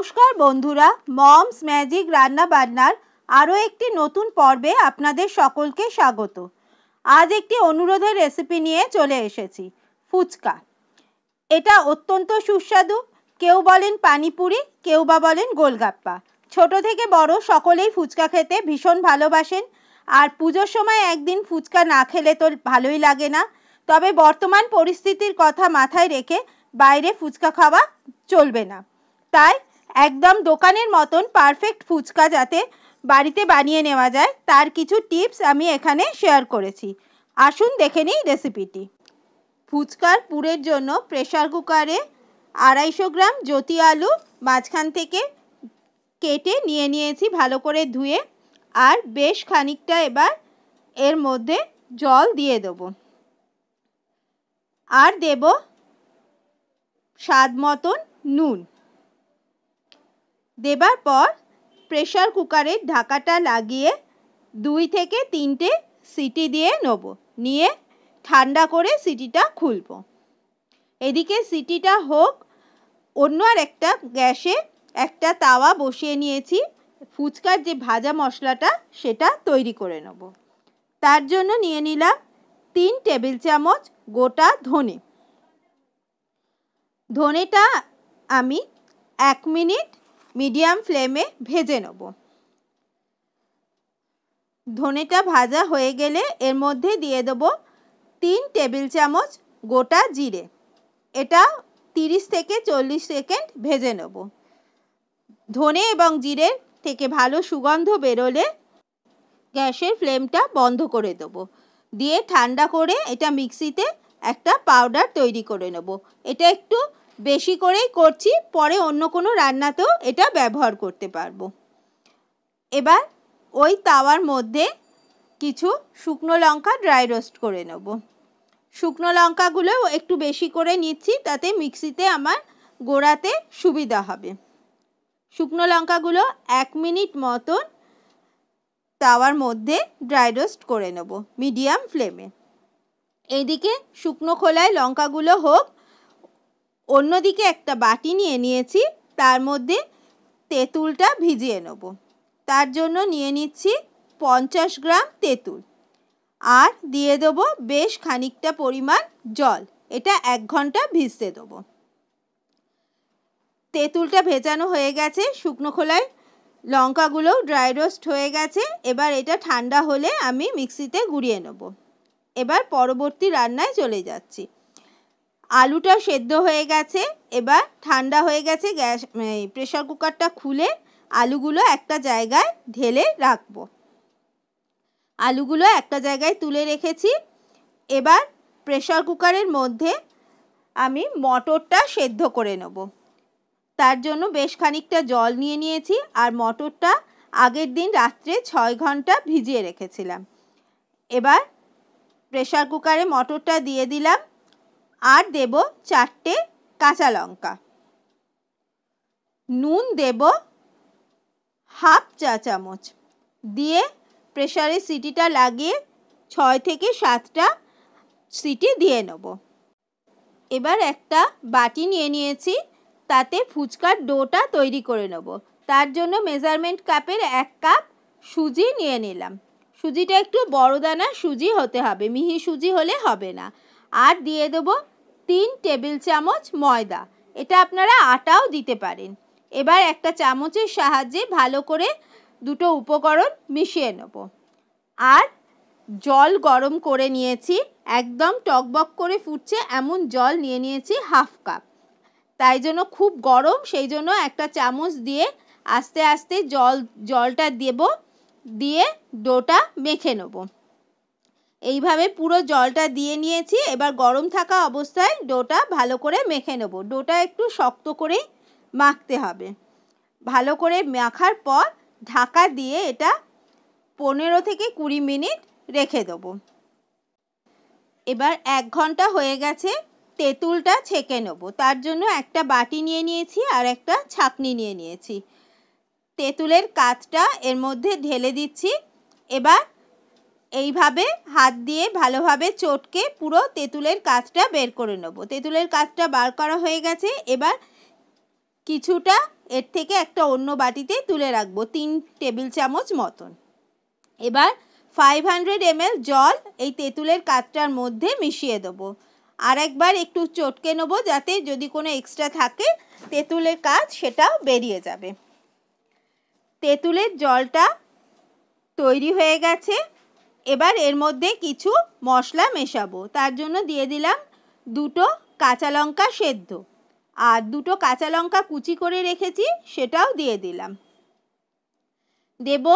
নমস্কার বন্ধুরা moms magic রান্না বান্নার আরও একটি নতুন পর্বে আপনাদের সকলকে স্বাগত আজ একটি অনুরোধের রেসিপি নিয়ে চলে এসেছি ফুচকা এটা অত্যন্ত সুস্বাদু কেউ বলেন পানিপুরি কেউ বা বলেন গোলগাপ্পা ছোট থেকে বড় সকলেই ফুচকা খেতে ভীষণ ভালোবাসেন আর পুজোর সময় একদিন ফুচকা না খেলে তো ভালোই লাগে না তবে বর্তমান পরিস্থিতির কথা মাথায় রেখে বাইরে ফুচকা খাওয়া চলবে না তাই একদম দোকানের মতন পারফেক্ট ফুচকা যাতে বাড়িতে বানিয়ে নেওয়া যায় তার কিছু টিপস আমি এখানে শেয়ার করেছি আসুন দেখে নিই রেসিপিটি ফুচকার পুরের জন্য প্রেশার কুকারে আড়াইশো গ্রাম জ্যোতি আলু মাঝখান থেকে কেটে নিয়ে নিয়েছি ভালো করে ধুয়ে আর বেশ খানিকটা এবার এর মধ্যে জল দিয়ে দেব আর দেব স্বাদ মতন নুন দেবার পর প্রেশার কুকারের ঢাকাটা লাগিয়ে দুই থেকে তিনটে সিটি দিয়ে নেব নিয়ে ঠান্ডা করে সিটিটা খুলব এদিকে সিটিটা হোক অন্য আর একটা গ্যাসে একটা তাওয়া বসিয়ে নিয়েছি ফুচকার যে ভাজা মশলাটা সেটা তৈরি করে নেব তার জন্য নিয়ে নিলাম তিন টেবিল চামচ গোটা ধনে ধনেটা আমি এক মিনিট মিডিয়াম ফ্লেমে ভেজে নেব ধনেটা ভাজা হয়ে গেলে এর মধ্যে দিয়ে দেবো তিন টেবিল চামচ গোটা জিরে এটা তিরিশ থেকে চল্লিশ সেকেন্ড ভেজে নেব ধনে এবং জিরের থেকে ভালো সুগন্ধ বেরোলে গ্যাসের ফ্লেমটা বন্ধ করে দেব দিয়ে ঠান্ডা করে এটা মিক্সিতে একটা পাউডার তৈরি করে নেব এটা একটু বেশি করেই করছি পরে অন্য কোনো রান্নাতেও এটা ব্যবহার করতে পারবো এবার ওই তাওয়ার মধ্যে কিছু শুকনো লঙ্কা ড্রাই রোস্ট করে নেব শুকনো লঙ্কাগুলো একটু বেশি করে নিচ্ছি তাতে মিক্সিতে আমার গোড়াতে সুবিধা হবে শুকনো লঙ্কাগুলো এক মিনিট মতন তাওয়ার মধ্যে ড্রাই রোস্ট করে নেব মিডিয়াম ফ্লেমে এদিকে শুকনো খোলায় লঙ্কাগুলো হোক অন্যদিকে একটা বাটি নিয়ে নিয়েছি তার মধ্যে তেঁতুলটা ভিজিয়ে নেব তার জন্য নিয়ে নিচ্ছি পঞ্চাশ গ্রাম তেঁতুল আর দিয়ে দেব বেশ খানিকটা পরিমাণ জল এটা এক ঘন্টা ভিজতে দেবো তেঁতুলটা ভেজানো হয়ে গেছে শুকনো খোলায় লঙ্কাগুলোও ড্রাই রোস্ট হয়ে গেছে এবার এটা ঠান্ডা হলে আমি মিক্সিতে গুঁড়িয়ে নেব এবার পরবর্তী রান্নায় চলে যাচ্ছি আলুটা সেদ্ধ হয়ে গেছে এবার ঠান্ডা হয়ে গেছে গ্যাস প্রেশার কুকারটা খুলে আলুগুলো একটা জায়গায় ঢেলে রাখবো আলুগুলো একটা জায়গায় তুলে রেখেছি এবার প্রেশার কুকারের মধ্যে আমি মটরটা সেদ্ধ করে নেব তার জন্য বেশ খানিকটা জল নিয়ে নিয়েছি আর মটরটা আগের দিন রাত্রে ছয় ঘন্টা ভিজিয়ে রেখেছিলাম এবার প্রেশার কুকারে মটরটা দিয়ে দিলাম আর দেব চারটে কাঁচা লঙ্কা নুন দেব হাফ চা চামচ দিয়ে প্রেশারে সিটিটা লাগিয়ে ছয় থেকে সাতটা সিটি দিয়ে নেব এবার একটা বাটি নিয়ে নিয়েছি তাতে ফুচকার ডোটা তৈরি করে নেব তার জন্য মেজারমেন্ট কাপের এক কাপ সুজি নিয়ে নিলাম সুজিটা একটু বড় দানা সুজি হতে হবে মিহি সুজি হলে হবে না আর দিয়ে দেব তিন টেবিল চামচ ময়দা এটা আপনারা আটাও দিতে পারেন এবার একটা চামচের সাহায্যে ভালো করে দুটো উপকরণ মিশিয়ে নেব আর জল গরম করে নিয়েছি একদম টকবক করে ফুটছে এমন জল নিয়ে নিয়েছি হাফ কাপ তাই জন্য খুব গরম সেই জন্য একটা চামচ দিয়ে আস্তে আস্তে জল জলটা দেব দিয়ে ডোটা মেখে নেবো এইভাবে পুরো জলটা দিয়ে নিয়েছি এবার গরম থাকা অবস্থায় ডোটা ভালো করে মেখে নেব ডোটা একটু শক্ত করেই মাখতে হবে ভালো করে মাখার পর ঢাকা দিয়ে এটা পনেরো থেকে কুড়ি মিনিট রেখে দেব এবার এক ঘন্টা হয়ে গেছে তেঁতুলটা ছেঁকে নেব তার জন্য একটা বাটি নিয়ে নিয়েছি আর একটা ছাকনি নিয়ে নিয়েছি তেঁতুলের কাঁচটা এর মধ্যে ঢেলে দিচ্ছি এবার এইভাবে হাত দিয়ে ভালোভাবে চটকে পুরো তেঁতুলের কাজটা বের করে নেব তেঁতুলের কাজটা বার করা হয়ে গেছে এবার কিছুটা এর থেকে একটা অন্য বাটিতে তুলে রাখবো তিন টেবিল চামচ মতন এবার ফাইভ হান্ড্রেড এমএল জল এই তেঁতুলের কাজটার মধ্যে মিশিয়ে দেবো আর একবার একটু চটকে নেবো যাতে যদি কোনো এক্সট্রা থাকে তেঁতুলের কাজ সেটাও বেরিয়ে যাবে তেঁতুলের জলটা তৈরি হয়ে গেছে এবার এর মধ্যে কিছু মশলা মেশাবো তার জন্য দিয়ে দিলাম দুটো কাঁচা লঙ্কা সেদ্ধ আর দুটো কাঁচা লঙ্কা কুচি করে রেখেছি সেটাও দিয়ে দিলাম দেব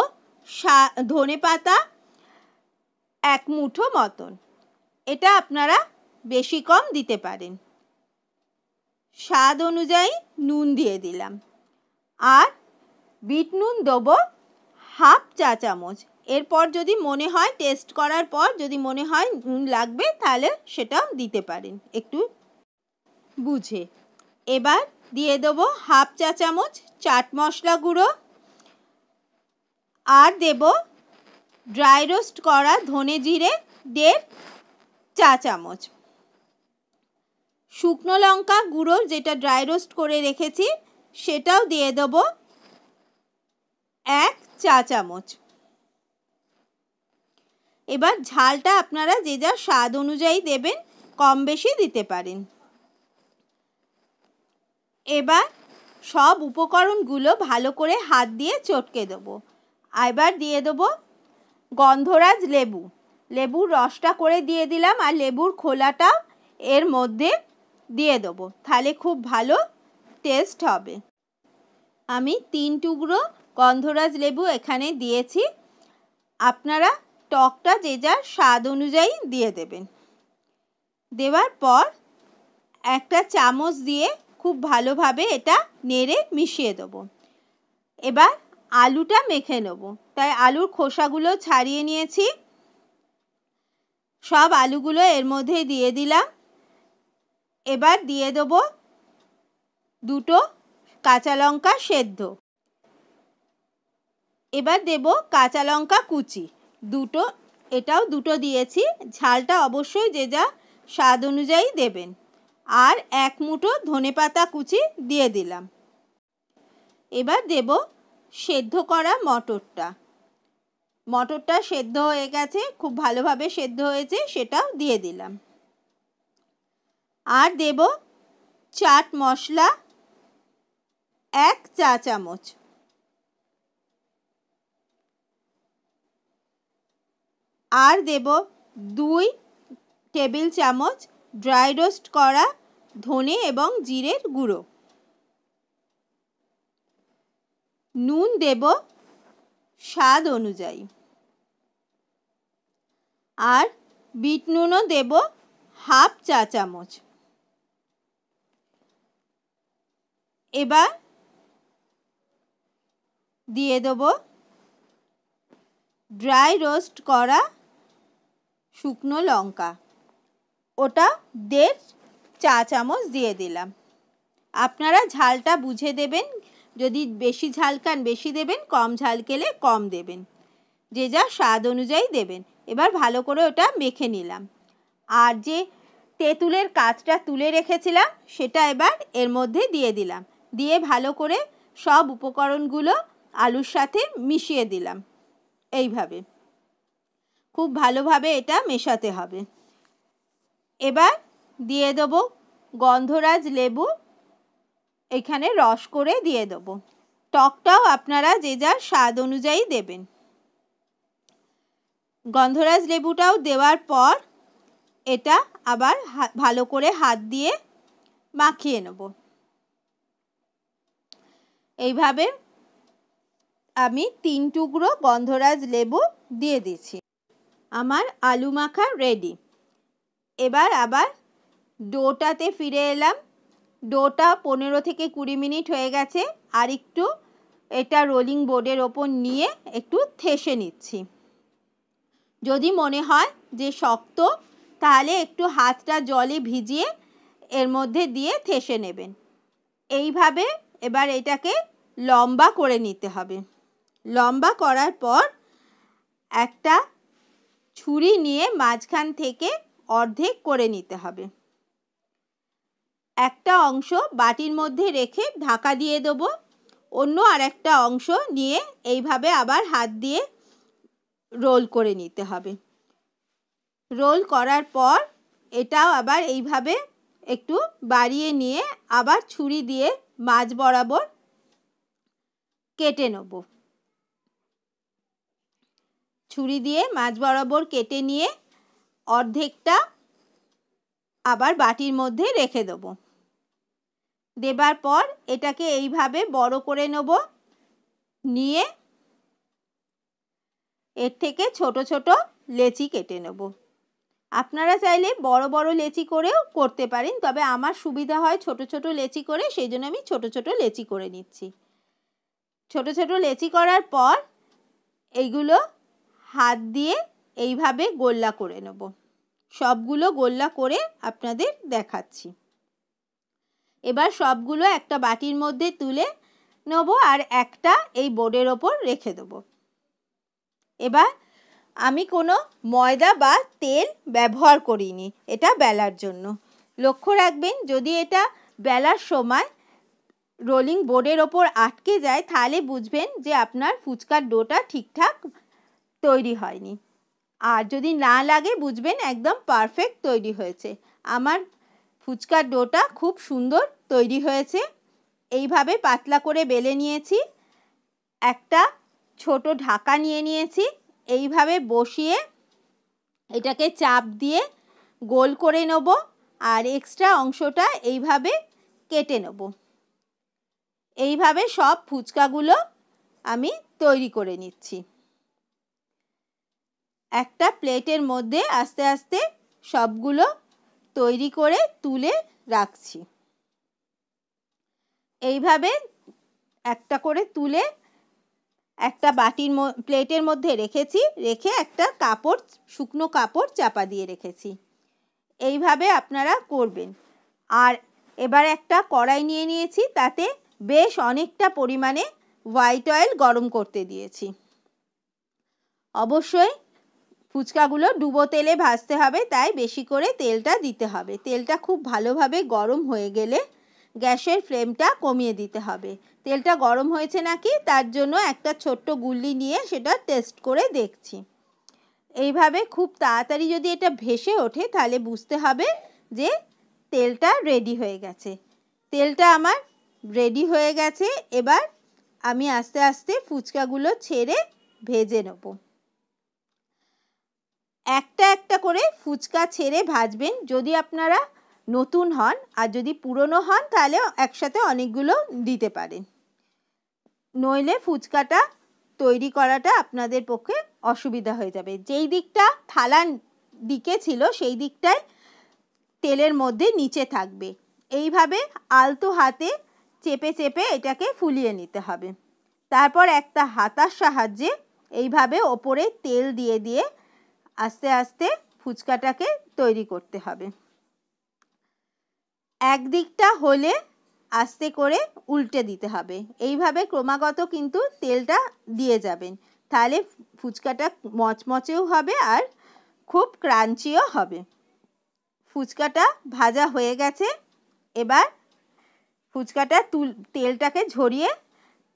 ধনে পাতা এক মুঠো মতন এটা আপনারা বেশি কম দিতে পারেন স্বাদ অনুযায়ী নুন দিয়ে দিলাম আর বিট নুন দেবো হাফ চা চামচ এরপর যদি মনে হয় টেস্ট করার পর যদি মনে হয় নুন লাগবে তাহলে সেটা দিতে পারেন একটু বুঝে এবার দিয়ে দেবো হাফ চা চামচ চাট মশলা গুঁড়ো আর দেব ড্রাই রোস্ট করা ধনে জিরে দেড় চা চামচ শুকনো লঙ্কা গুঁড়ো যেটা ড্রাই রোস্ট করে রেখেছি সেটাও দিয়ে দেব এক চা চামচ এবার ঝালটা আপনারা যে যার স্বাদ অনুযায়ী দেবেন কম বেশি দিতে পারেন এবার সব উপকরণগুলো ভালো করে হাত দিয়ে চটকে দেবো এবার দিয়ে দেবো গন্ধরাজ লেবু লেবুর রসটা করে দিয়ে দিলাম আর লেবুর খোলাটা এর মধ্যে দিয়ে দেবো তাহলে খুব ভালো টেস্ট হবে আমি তিন টুকরো গন্ধরাজ লেবু এখানে দিয়েছি আপনারা টকটা যে যার স্বাদ অনুযায়ী দিয়ে দেবেন দেওয়ার পর একটা চামচ দিয়ে খুব ভালোভাবে এটা নেড়ে মিশিয়ে দেবো এবার আলুটা মেখে নেব তাই আলুর খোসাগুলো ছাড়িয়ে নিয়েছি সব আলুগুলো এর মধ্যে দিয়ে দিলাম এবার দিয়ে দেব দুটো কাঁচা লঙ্কা সেদ্ধ এবার দেব কাঁচা লঙ্কা কুচি দুটো এটাও দুটো দিয়েছি ঝালটা অবশ্যই যে যা স্বাদ অনুযায়ী দেবেন আর এক মুঠো ধনে পাতা কুচি দিয়ে দিলাম এবার দেব সেদ্ধ করা মটরটা মটরটা সেদ্ধ হয়ে গেছে খুব ভালোভাবে সেদ্ধ হয়েছে সেটাও দিয়ে দিলাম আর দেব চাট মশলা এক চা চামচ আর দেব দুই টেবিল চামচ ড্রাই রোস্ট করা ধনে এবং জিরের গুঁড়ো নুন দেব স্বাদ অনুযায়ী আর বিট নুনও দেব হাফ চা চামচ এবার দিয়ে দেব ড্রাই রোস্ট করা শুকনো লঙ্কা ওটা দেড় চা চামচ দিয়ে দিলাম আপনারা ঝালটা বুঝে দেবেন যদি বেশি ঝাল খান বেশি দেবেন কম ঝাল খেলে কম দেবেন যে যা স্বাদ অনুযায়ী দেবেন এবার ভালো করে ওটা মেখে নিলাম আর যে তেঁতুলের কাঁচটা তুলে রেখেছিলাম সেটা এবার এর মধ্যে দিয়ে দিলাম দিয়ে ভালো করে সব উপকরণগুলো আলুর সাথে মিশিয়ে দিলাম এইভাবে খুব ভালোভাবে এটা মেশাতে হবে এবার দিয়ে দেব গন্ধরাজ লেবু এখানে রস করে দিয়ে দেব টকটাও আপনারা যে যার স্বাদ অনুযায়ী দেবেন গন্ধরাজ লেবুটাও দেওয়ার পর এটা আবার ভালো করে হাত দিয়ে মাখিয়ে নেব এইভাবে আমি তিন টুকরো গন্ধরাজ লেবু দিয়ে দিচ্ছি আমার আলু মাখা রেডি এবার আবার ডোটাতে ফিরে এলাম ডোটা পনেরো থেকে কুড়ি মিনিট হয়ে গেছে আর একটু এটা রোলিং বোর্ডের ওপর নিয়ে একটু থেসে নিচ্ছি যদি মনে হয় যে শক্ত তাহলে একটু হাতটা জলে ভিজিয়ে এর মধ্যে দিয়ে থেসে নেবেন এইভাবে এবার এটাকে লম্বা করে নিতে হবে লম্বা করার পর একটা ছুরি নিয়ে মাঝখান থেকে অর্ধেক করে নিতে হবে একটা অংশ বাটির মধ্যে রেখে ঢাকা দিয়ে দেব অন্য আর একটা অংশ নিয়ে এইভাবে আবার হাত দিয়ে রোল করে নিতে হবে রোল করার পর এটাও আবার এইভাবে একটু বাড়িয়ে নিয়ে আবার ছুরি দিয়ে মাছ বরাবর কেটে নেবো ছুরি দিয়ে মাছ বরাবর কেটে নিয়ে অর্ধেকটা আবার বাটির মধ্যে রেখে দেব দেবার পর এটাকে এইভাবে বড় করে নেব নিয়ে এর থেকে ছোট ছোট লেচি কেটে নেব আপনারা চাইলে বড় বড় লেচি করেও করতে পারেন তবে আমার সুবিধা হয় ছোট ছোট লেচি করে সেই জন্য আমি ছোট ছোট লেচি করে নিচ্ছি ছোট ছোট লেচি করার পর এইগুলো হাত দিয়ে এইভাবে গোল্লা করে নেব সবগুলো গোল্লা করে আপনাদের দেখাচ্ছি এবার সবগুলো একটা বাটির মধ্যে তুলে নেব আর একটা এই বোর্ডের ওপর রেখে দেব এবার আমি কোনো ময়দা বা তেল ব্যবহার করিনি এটা বেলার জন্য লক্ষ্য রাখবেন যদি এটা বেলার সময় রোলিং বোর্ডের ওপর আটকে যায় তাহলে বুঝবেন যে আপনার ফুচকার ডোটা ঠিকঠাক তৈরি হয়নি আর যদি না লাগে বুঝবেন একদম পারফেক্ট তৈরি হয়েছে আমার ফুচকার ডোটা খুব সুন্দর তৈরি হয়েছে এইভাবে পাতলা করে বেলে নিয়েছি একটা ছোট ঢাকা নিয়ে নিয়েছি এইভাবে বসিয়ে এটাকে চাপ দিয়ে গোল করে নেব আর এক্সট্রা অংশটা এইভাবে কেটে নেব এইভাবে সব ফুচকাগুলো আমি তৈরি করে নিচ্ছি একটা প্লেটের মধ্যে আস্তে আস্তে সবগুলো তৈরি করে তুলে রাখছি এইভাবে একটা করে তুলে একটা বাটির প্লেটের মধ্যে রেখেছি রেখে একটা কাপড় শুকনো কাপড় চাপা দিয়ে রেখেছি এইভাবে আপনারা করবেন আর এবার একটা কড়াই নিয়ে নিয়েছি তাতে বেশ অনেকটা পরিমাণে হোয়াইট অয়েল গরম করতে দিয়েছি অবশ্যই ফুচকাগুলো ডুবো তেলে ভাজতে হবে তাই বেশি করে তেলটা দিতে হবে তেলটা খুব ভালোভাবে গরম হয়ে গেলে গ্যাসের ফ্লেমটা কমিয়ে দিতে হবে তেলটা গরম হয়েছে নাকি তার জন্য একটা ছোট্ট গুল্লি নিয়ে সেটা টেস্ট করে দেখছি এইভাবে খুব তাড়াতাড়ি যদি এটা ভেসে ওঠে তাহলে বুঝতে হবে যে তেলটা রেডি হয়ে গেছে তেলটা আমার রেডি হয়ে গেছে এবার আমি আস্তে আস্তে ফুচকাগুলো ছেড়ে ভেজে নেবো একটা একটা করে ফুচকা ছেড়ে ভাজবেন যদি আপনারা নতুন হন আর যদি পুরনো হন তাহলে একসাথে অনেকগুলো দিতে পারেন নইলে ফুচকাটা তৈরি করাটা আপনাদের পক্ষে অসুবিধা হয়ে যাবে যেই দিকটা থালার দিকে ছিল সেই দিকটায় তেলের মধ্যে নিচে থাকবে এইভাবে আলতো হাতে চেপে চেপে এটাকে ফুলিয়ে নিতে হবে তারপর একটা হাতার সাহায্যে এইভাবে ওপরে তেল দিয়ে দিয়ে আস্তে আস্তে ফুচকাটাকে তৈরি করতে হবে একদিকটা হলে আস্তে করে উল্টে দিতে হবে এইভাবে ক্রমাগত কিন্তু তেলটা দিয়ে যাবেন তাহলে ফুচকাটা মচমচেও হবে আর খুব ক্রাঞ্চিও হবে ফুচকাটা ভাজা হয়ে গেছে এবার ফুচকাটা তুল তেলটাকে ঝরিয়ে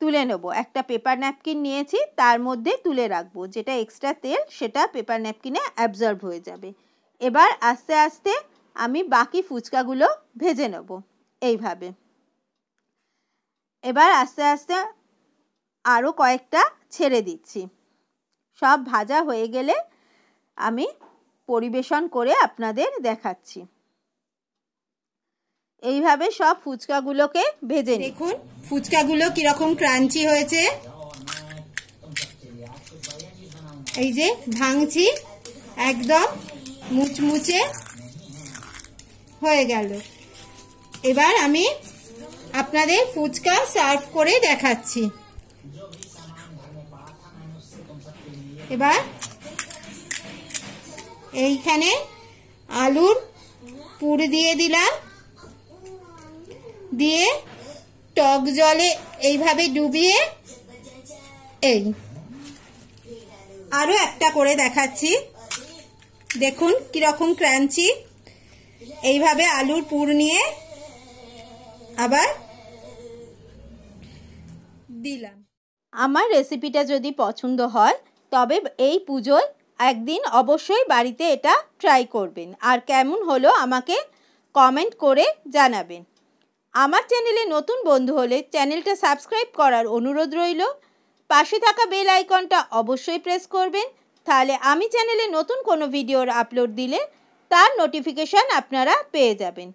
তুলে নেব একটা পেপার ন্যাপকিন নিয়েছি তার মধ্যে তুলে রাখবো যেটা এক্সট্রা তেল সেটা পেপার ন্যাপকিনে অ্যাবজর্ব হয়ে যাবে এবার আস্তে আস্তে আমি বাকি ফুচকাগুলো ভেজে নেব এইভাবে এবার আস্তে আস্তে আরও কয়েকটা ছেড়ে দিচ্ছি সব ভাজা হয়ে গেলে আমি পরিবেশন করে আপনাদের দেখাচ্ছি এইভাবে সব ফুচকাগুলোকে ভেজে দেখুন ফুচকাগুলো কীরকম ক্রাঞ্চি হয়েছে এই যে ভাঙছি একদম মুচমুচে হয়ে গেল এবার আমি আপনাদের ফুচকা সার্ভ করে দেখাচ্ছি এবার এইখানে আলুর পুর দিয়ে দিলাম দিয়ে টক জলে এইভাবে ডুবিয়ে এই আরও একটা করে দেখাচ্ছি দেখুন কীরকম ক্রাঞ্চি এইভাবে আলুর পুর নিয়ে আবার দিলাম আমার রেসিপিটা যদি পছন্দ হয় তবে এই পুজোয় একদিন অবশ্যই বাড়িতে এটা ট্রাই করবেন আর কেমন হলো আমাকে কমেন্ট করে জানাবেন আমার চ্যানেলে নতুন বন্ধু হলে চ্যানেলটা সাবস্ক্রাইব করার অনুরোধ রইল পাশে থাকা বেল আইকনটা অবশ্যই প্রেস করবেন তাহলে আমি চ্যানেলে নতুন কোনো ভিডিওর আপলোড দিলে তার নোটিফিকেশান আপনারা পেয়ে যাবেন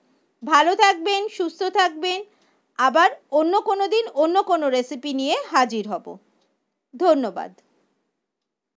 ভালো থাকবেন সুস্থ থাকবেন আবার অন্য কোনো দিন অন্য কোনো রেসিপি নিয়ে হাজির হব ধন্যবাদ